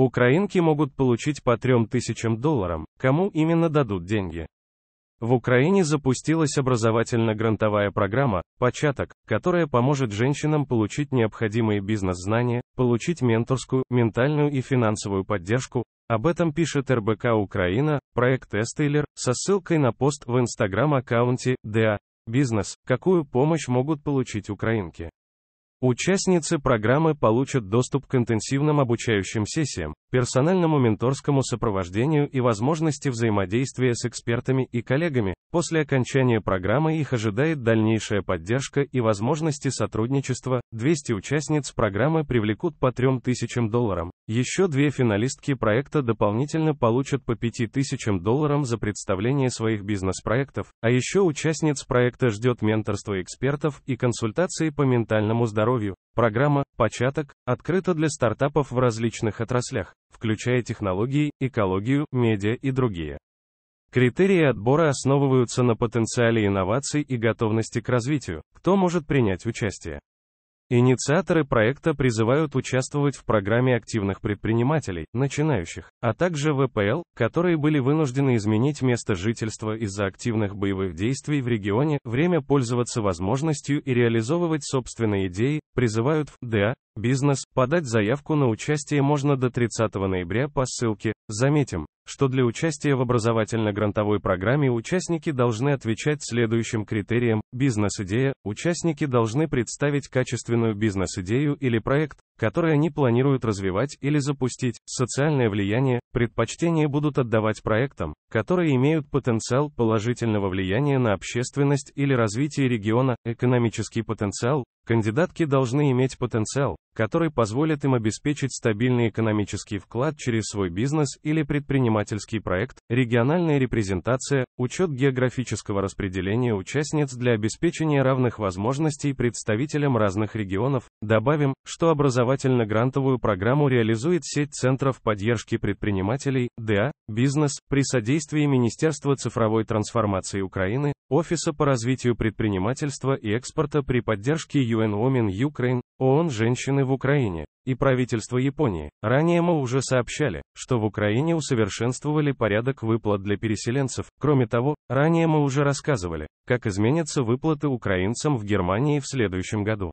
Украинки могут получить по 3000 долларам, кому именно дадут деньги. В Украине запустилась образовательно-грантовая программа «Початок», которая поможет женщинам получить необходимые бизнес-знания, получить менторскую, ментальную и финансовую поддержку. Об этом пишет РБК Украина, проект Эстейлер, со ссылкой на пост в инстаграм-аккаунте «ДА». Бизнес. Какую помощь могут получить украинки? Участницы программы получат доступ к интенсивным обучающим сессиям, персональному менторскому сопровождению и возможности взаимодействия с экспертами и коллегами. После окончания программы их ожидает дальнейшая поддержка и возможности сотрудничества. 200 участниц программы привлекут по 3000 долларам. Еще две финалистки проекта дополнительно получат по 5000 долларам за представление своих бизнес-проектов, а еще участниц проекта ждет менторство экспертов и консультации по ментальному здоровью здоровью. Программа «Початок» открыта для стартапов в различных отраслях, включая технологии, экологию, медиа и другие. Критерии отбора основываются на потенциале инноваций и готовности к развитию, кто может принять участие. Инициаторы проекта призывают участвовать в программе активных предпринимателей, начинающих, а также ВПЛ, которые были вынуждены изменить место жительства из-за активных боевых действий в регионе, время пользоваться возможностью и реализовывать собственные идеи, призывают в ДА, Бизнес. Подать заявку на участие можно до 30 ноября по ссылке. Заметим, что для участия в образовательно-грантовой программе участники должны отвечать следующим критериям. Бизнес-идея. Участники должны представить качественную бизнес-идею или проект, который они планируют развивать или запустить. Социальное влияние. Предпочтение будут отдавать проектам, которые имеют потенциал положительного влияния на общественность или развитие региона. Экономический потенциал. Кандидатки должны иметь потенциал, который позволит им обеспечить стабильный экономический вклад через свой бизнес или предпринимательский проект, региональная репрезентация, учет географического распределения участниц для обеспечения равных возможностей представителям разных регионов. Добавим, что образовательно-грантовую программу реализует сеть центров поддержки предпринимателей, ДА, бизнес, при содействии Министерства цифровой трансформации Украины, Офиса по развитию предпринимательства и экспорта при поддержке UN Women Ukraine, ООН «Женщины в Украине» и правительства Японии. Ранее мы уже сообщали, что в Украине усовершенствовали порядок выплат для переселенцев. Кроме того, ранее мы уже рассказывали, как изменятся выплаты украинцам в Германии в следующем году.